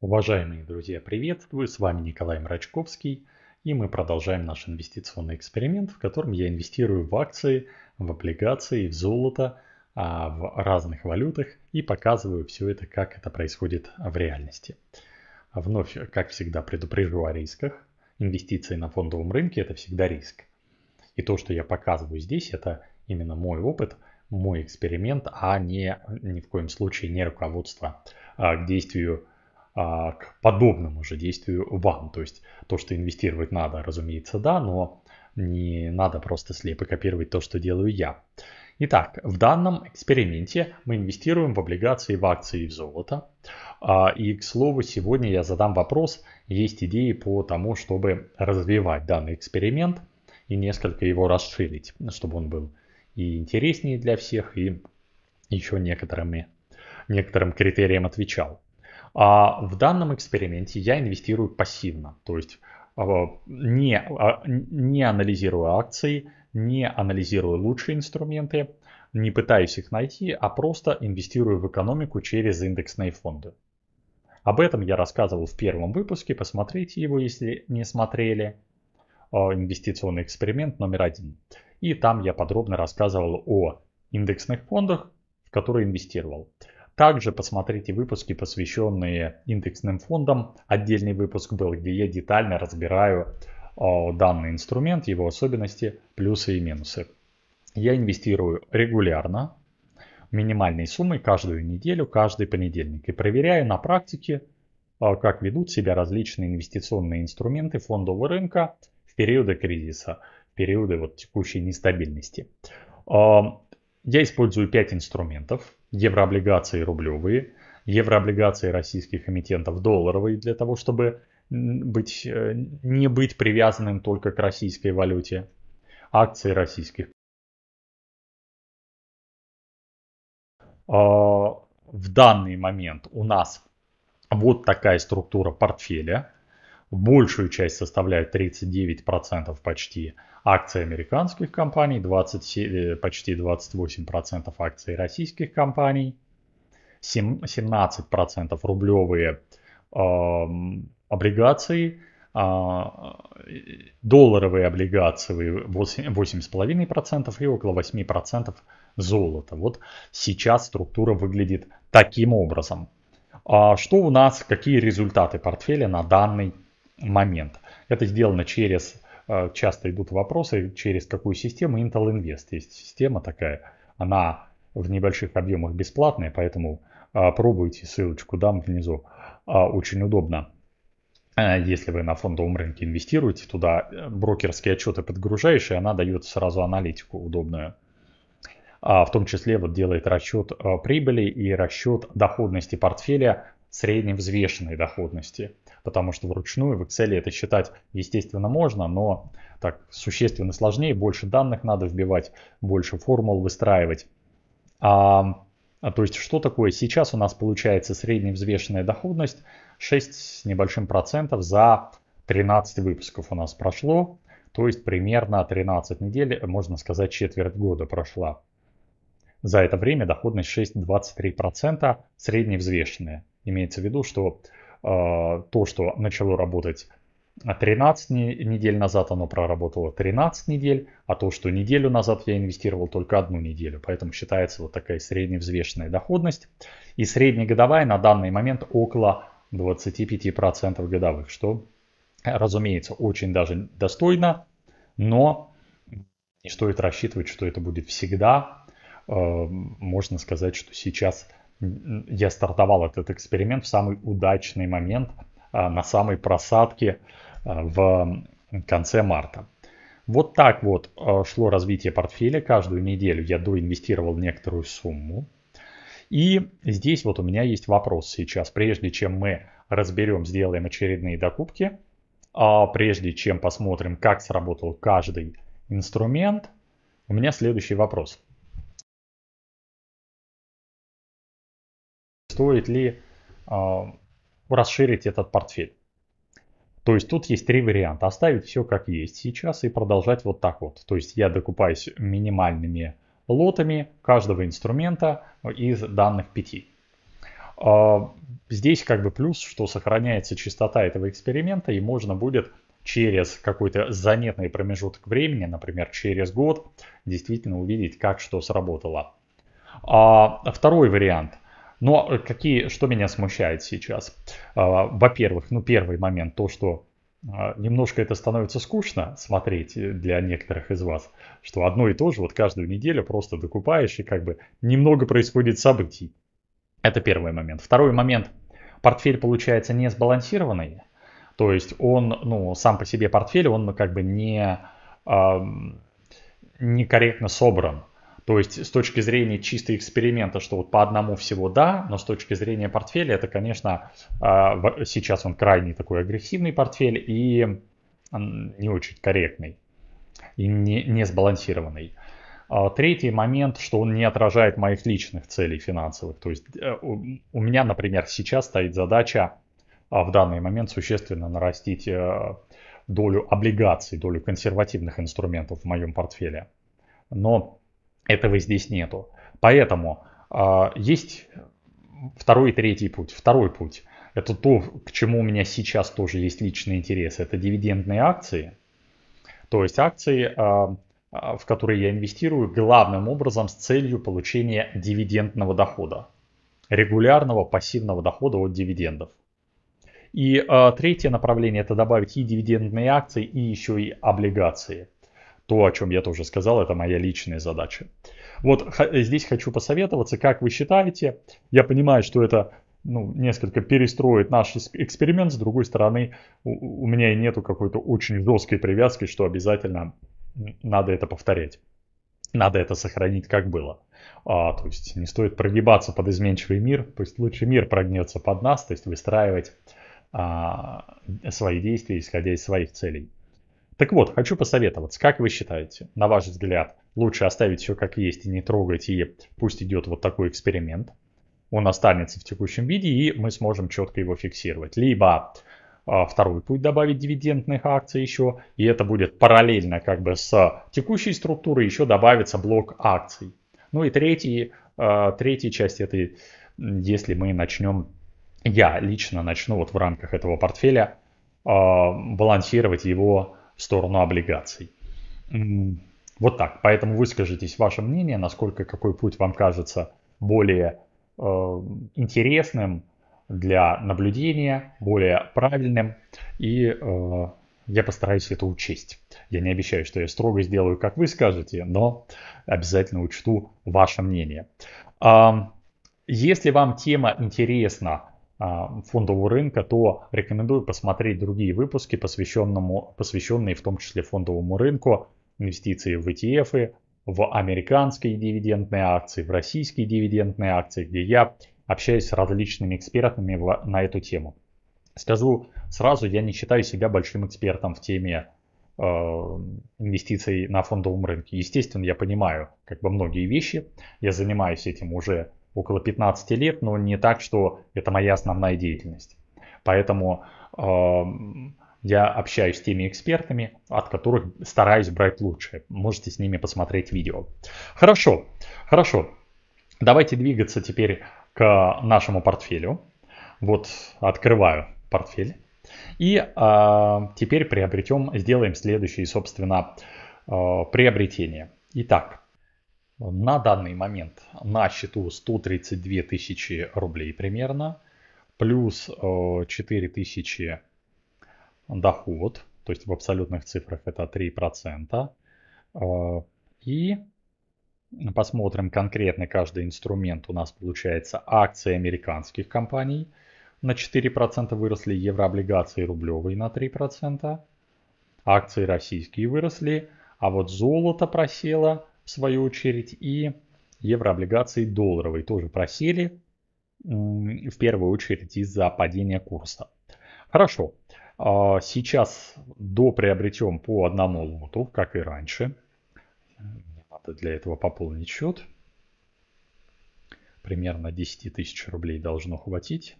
Уважаемые друзья, приветствую! С вами Николай Мрачковский и мы продолжаем наш инвестиционный эксперимент, в котором я инвестирую в акции, в облигации, в золото, а, в разных валютах и показываю все это, как это происходит в реальности. Вновь, как всегда, предупрежу о рисках. Инвестиции на фондовом рынке – это всегда риск. И то, что я показываю здесь, это именно мой опыт, мой эксперимент, а не ни в коем случае не руководство а к действию а, к подобному же действию вам. То есть то, что инвестировать надо, разумеется, да, но не надо просто слепо копировать то, что делаю я. Итак, в данном эксперименте мы инвестируем в облигации, в акции и в золото. А, и, к слову, сегодня я задам вопрос, есть идеи по тому, чтобы развивать данный эксперимент и несколько его расширить, чтобы он был и интереснее для всех, и еще некоторыми, некоторым критериям отвечал. А в данном эксперименте я инвестирую пассивно, то есть а, не, а, не анализирую акции, не анализирую лучшие инструменты, не пытаюсь их найти, а просто инвестирую в экономику через индексные фонды. Об этом я рассказывал в первом выпуске, посмотрите его, если не смотрели. А, инвестиционный эксперимент номер один. И там я подробно рассказывал о индексных фондах, в которые инвестировал. Также посмотрите выпуски, посвященные индексным фондам. Отдельный выпуск был, где я детально разбираю э, данный инструмент, его особенности, плюсы и минусы. Я инвестирую регулярно, минимальной суммой каждую неделю, каждый понедельник. И проверяю на практике, э, как ведут себя различные инвестиционные инструменты фондового рынка в периоды кризиса, в периоды вот текущей нестабильности. Э, я использую 5 инструментов. Еврооблигации рублевые, еврооблигации российских эмитентов долларовые для того, чтобы быть, э, не быть привязанным только к российской валюте, акции российских. А, в данный момент у нас вот такая структура портфеля. Большую часть составляет 39% почти акции американских компаний, 20, э, почти 28% акций российских компаний, 17% рублевые э, облигации, а, э, долларовые облигации 8,5% и около 8% золота. Вот сейчас структура выглядит таким образом. А что у нас, какие результаты портфеля на данный момент? Это сделано через Э, часто идут вопросы, через какую систему Intel Invest. Есть система такая, она в небольших объемах бесплатная, поэтому э, пробуйте, ссылочку дам внизу. Э, очень удобно. Если вы на фондовом рынке инвестируете, туда брокерские отчеты подгружаешь, и она дает сразу аналитику удобную. А в том числе вот делает расчет прибыли и расчет доходности портфеля средневзвешенной доходности потому что вручную в Excel это считать, естественно, можно, но так существенно сложнее, больше данных надо вбивать, больше формул выстраивать. А, а то есть что такое? Сейчас у нас получается взвешенная доходность 6 с небольшим процентов за 13 выпусков у нас прошло. То есть примерно 13 недель, можно сказать, четверть года прошла. За это время доходность 6,23% средневзвешенная. Имеется в виду, что Э, то, что начало работать 13 а недель назад, оно проработало 13 недель, а то, что неделю назад я инвестировал только одну неделю. Поэтому считается вот такая средневзвешенная доходность. И среднегодовая на данный момент около 25% годовых, что, разумеется, очень даже достойно, но не стоит рассчитывать, что это будет всегда. Э, можно сказать, что сейчас я стартовал этот эксперимент в самый удачный момент, а, на самой просадке а, в конце марта. Вот так вот а, шло развитие портфеля. Каждую неделю я доинвестировал некоторую сумму. И здесь вот у меня есть вопрос сейчас. Прежде чем мы разберем, сделаем очередные докупки, прежде чем посмотрим, как сработал каждый инструмент, у меня следующий вопрос. стоит ли а, расширить этот портфель. То есть тут есть три варианта. Оставить все как есть сейчас и продолжать вот так вот. То есть я докупаюсь минимальными лотами каждого инструмента из данных пяти. А, здесь как бы плюс, что сохраняется чистота этого эксперимента и можно будет через какой-то заметный промежуток времени, например, через год, действительно увидеть, как что сработало. А второй вариант – но э, какие, что меня смущает сейчас? А, во-первых, ну первый момент, то, что а, немножко это становится скучно смотреть э, для некоторых из вас, что одно и то же, вот каждую неделю просто докупаешь и как бы немного происходит событий. Это первый момент. Второй момент. Портфель получается не сбалансированный, то есть он, ну, сам по себе портфель, он как бы не, э, некорректно собран. То есть с точки зрения чистого эксперимента, что вот по одному всего да, но с точки зрения портфеля это, конечно, а, сейчас он крайне такой агрессивный портфель и не очень корректный и не, не сбалансированный. А, третий момент, что он не отражает моих личных целей финансовых. То есть э, у меня, например, сейчас стоит задача а, в данный момент существенно нарастить э, долю облигаций, долю консервативных инструментов в моем портфеле. Но этого здесь нету. Поэтому э, есть второй и третий путь. Второй путь – это то, к чему у меня сейчас тоже есть личный интерес. Это дивидендные акции. То есть акции, э, в которые я инвестирую, главным образом с целью получения дивидендного дохода. Регулярного пассивного дохода от дивидендов. И э, третье направление – это добавить и дивидендные акции, и еще и облигации – то, о чем я тоже сказал, это моя личная задача. Вот здесь хочу посоветоваться, как вы считаете. Я понимаю, что это ну, несколько перестроит наш эксперимент. С другой стороны, у, у меня и нету какой-то очень жесткой привязки, что обязательно надо это повторять. Надо это сохранить как было. А, то есть не стоит прогибаться под изменчивый мир. То лучше мир прогнется под нас, то есть выстраивать а, свои действия, исходя из своих целей. Так вот, хочу посоветоваться. Как вы считаете, на ваш взгляд, лучше оставить все как есть и не трогать, и пусть идет вот такой эксперимент? Он останется в текущем виде, и мы сможем четко его фиксировать. Либо а, второй путь добавить дивидендных акций еще, и это будет параллельно как бы с текущей структурой еще добавится блок акций. Ну и третий, а, третья часть этой, если мы начнем, я лично начну вот в рамках этого портфеля а, балансировать его в сторону облигаций. Вот так. Поэтому выскажитесь ваше мнение, насколько какой путь вам кажется более э, интересным для наблюдения, более правильным. И э, я постараюсь это учесть. Я не обещаю, что я строго сделаю, как вы скажете, но обязательно учту ваше мнение. Э, если вам тема интересна, а, фондового рынка, то рекомендую посмотреть другие выпуски, посвященные в том числе фондовому рынку, инвестиции в ETF, в американские дивидендные акции, в российские дивидендные акции, где я общаюсь с различными экспертами в, на эту тему. Скажу сразу, я не считаю себя большим экспертом в теме э, инвестиций на фондовом рынке. Естественно, я понимаю как бы многие вещи, я занимаюсь этим уже около 15 лет, но не так, что это моя основная деятельность. Поэтому э, я общаюсь с теми экспертами, от которых стараюсь брать лучшее. Можете с ними посмотреть видео. Хорошо, хорошо. Давайте двигаться теперь к нашему портфелю. Вот открываю портфель. И э, теперь приобретем, сделаем следующее, собственно, э, приобретение. Итак, на данный момент на счету 132 тысячи рублей примерно, плюс 4 э, тысячи доход, то есть в абсолютных цифрах это 3%. Э, и посмотрим конкретно каждый инструмент. У нас получается акции американских компаний на 4% выросли, еврооблигации рублевые на 3%, акции российские выросли, а вот золото просело – свою очередь, и еврооблигации долларовые тоже просели, в первую очередь из-за падения курса. Хорошо, а, сейчас до приобретем по одному лоту, как и раньше. Надо для этого пополнить счет. Примерно 10 тысяч рублей должно хватить.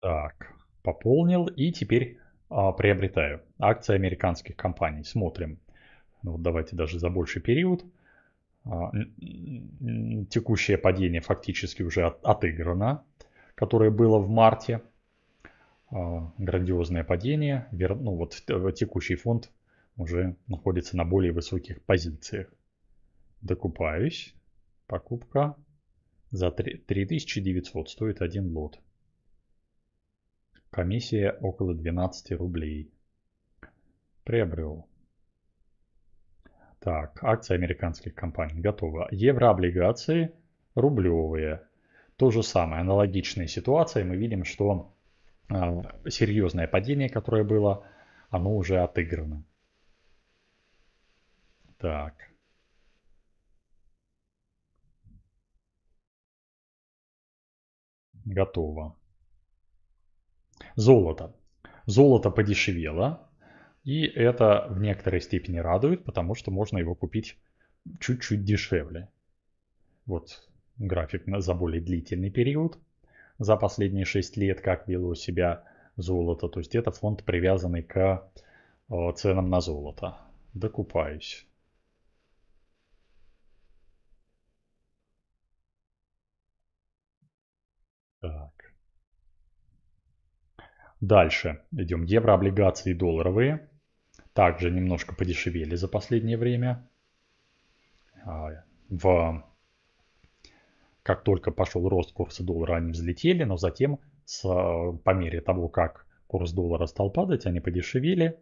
Так, пополнил и теперь а, приобретаю. Акции американских компаний. Смотрим. Ну, вот давайте даже за больший период. А, текущее падение фактически уже от, отыграно, которое было в марте. А, грандиозное падение. Вер, ну, вот текущий фонд уже находится на более высоких позициях. Докупаюсь. Покупка за 3900 стоит один лот. Комиссия около 12 рублей. Приобрел. Так, акции американских компаний. Готово. Еврооблигации рублевые. То же самое, аналогичная ситуация. Мы видим, что э, серьезное падение, которое было, оно уже отыграно. Так. Готово. Золото. Золото подешевело, и это в некоторой степени радует, потому что можно его купить чуть-чуть дешевле. Вот график за более длительный период. За последние 6 лет как вело себя золото. То есть это фонд, привязанный к э, ценам на золото. Докупаюсь. Так. Дальше идем еврооблигации долларовые. Также немножко подешевели за последнее время. А, в... Как только пошел рост курса доллара, они взлетели, но затем с... по мере того, как курс доллара стал падать, они подешевели.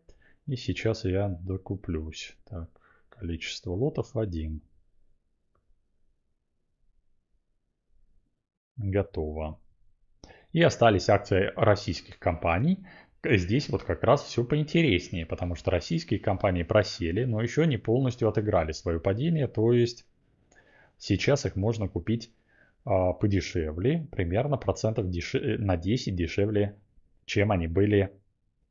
И сейчас я докуплюсь. Так, количество лотов один. Готово и остались акции российских компаний. Здесь вот как раз все поинтереснее, потому что российские компании просели, но еще не полностью отыграли свое падение, то есть сейчас их можно купить э, подешевле, примерно процентов дешев... Э, на 10 дешевле, чем они были,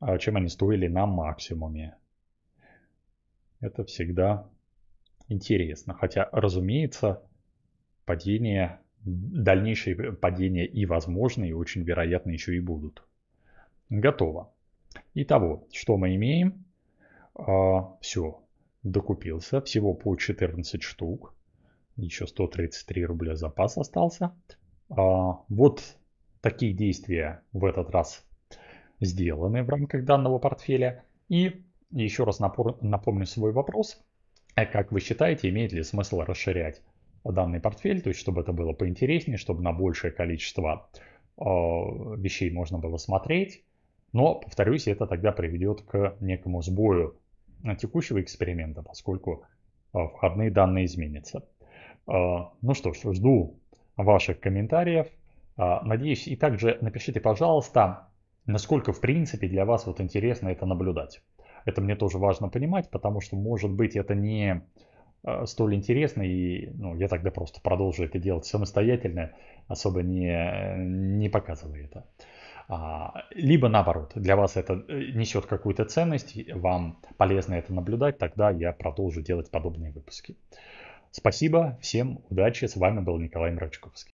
э, чем они стоили на максимуме. Это всегда интересно, хотя, разумеется, падение дальнейшие падения и возможные, и очень вероятно еще и будут. Готово. Итого, что мы имеем? А, все, докупился. Всего по 14 штук. Еще 133 рубля запас остался. А, вот такие действия в этот раз сделаны в рамках данного портфеля. И еще раз напомню свой вопрос. А как вы считаете, имеет ли смысл расширять данный портфель, то есть чтобы это было поинтереснее, чтобы на большее количество э, вещей можно было смотреть. Но, повторюсь, это тогда приведет к некому сбою текущего эксперимента, поскольку э, входные данные изменятся. Э, ну что ж, жду ваших комментариев. Э, надеюсь, и также напишите, пожалуйста, насколько в принципе для вас вот интересно это наблюдать. Это мне тоже важно понимать, потому что может быть это не а, столь интересно, и ну, я тогда просто продолжу это делать самостоятельно, особо не, не показывая это. А, либо наоборот, для вас это э, несет какую-то ценность, вам полезно это наблюдать, тогда я продолжу делать подобные выпуски. Спасибо, всем удачи, с вами был Николай Мрачковский.